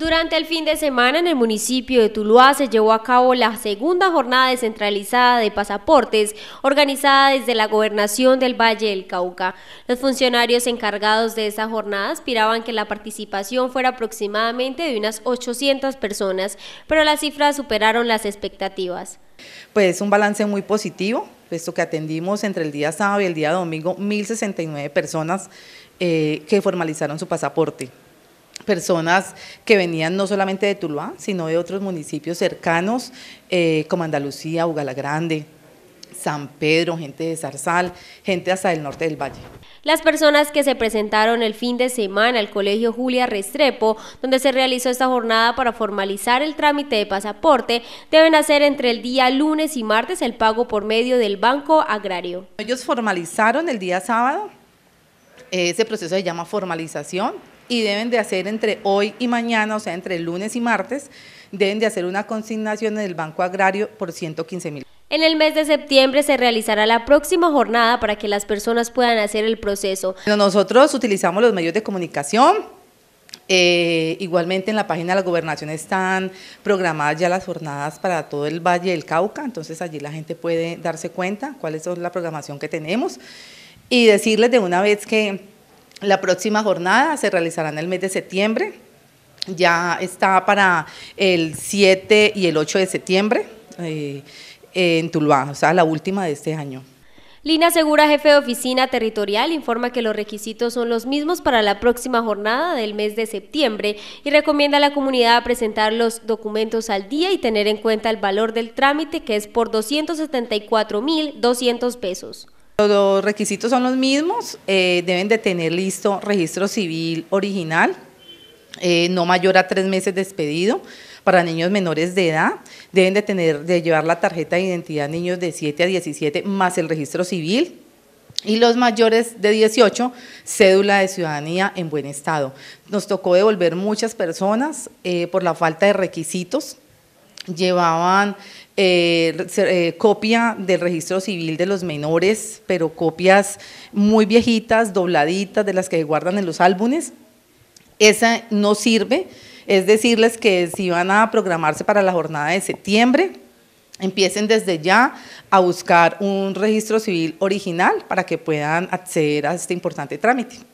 Durante el fin de semana en el municipio de Tuluá se llevó a cabo la segunda jornada descentralizada de pasaportes organizada desde la gobernación del Valle del Cauca. Los funcionarios encargados de esa jornada aspiraban que la participación fuera aproximadamente de unas 800 personas, pero las cifras superaron las expectativas. Pues un balance muy positivo, puesto que atendimos entre el día sábado y el día domingo 1.069 personas eh, que formalizaron su pasaporte personas que venían no solamente de Tuluá, sino de otros municipios cercanos, eh, como Andalucía, Ugala San Pedro, gente de Zarzal, gente hasta el norte del valle. Las personas que se presentaron el fin de semana al Colegio Julia Restrepo, donde se realizó esta jornada para formalizar el trámite de pasaporte, deben hacer entre el día lunes y martes el pago por medio del Banco Agrario. Ellos formalizaron el día sábado, eh, ese proceso se llama formalización, y deben de hacer entre hoy y mañana, o sea, entre lunes y martes, deben de hacer una consignación en el Banco Agrario por 115 mil. En el mes de septiembre se realizará la próxima jornada para que las personas puedan hacer el proceso. Nosotros utilizamos los medios de comunicación, eh, igualmente en la página de la gobernación están programadas ya las jornadas para todo el Valle del Cauca, entonces allí la gente puede darse cuenta cuál es la programación que tenemos y decirles de una vez que la próxima jornada se realizará en el mes de septiembre, ya está para el 7 y el 8 de septiembre eh, en Tuluá, o sea, la última de este año. Lina Segura, jefe de oficina territorial, informa que los requisitos son los mismos para la próxima jornada del mes de septiembre y recomienda a la comunidad presentar los documentos al día y tener en cuenta el valor del trámite que es por 274.200 pesos. Los requisitos son los mismos, eh, deben de tener listo registro civil original, eh, no mayor a tres meses de expedido para niños menores de edad, deben de, tener, de llevar la tarjeta de identidad niños de 7 a 17 más el registro civil, y los mayores de 18, cédula de ciudadanía en buen estado. Nos tocó devolver muchas personas eh, por la falta de requisitos llevaban eh, eh, copia del registro civil de los menores, pero copias muy viejitas, dobladitas, de las que guardan en los álbumes. Esa no sirve, es decirles que si van a programarse para la jornada de septiembre, empiecen desde ya a buscar un registro civil original para que puedan acceder a este importante trámite.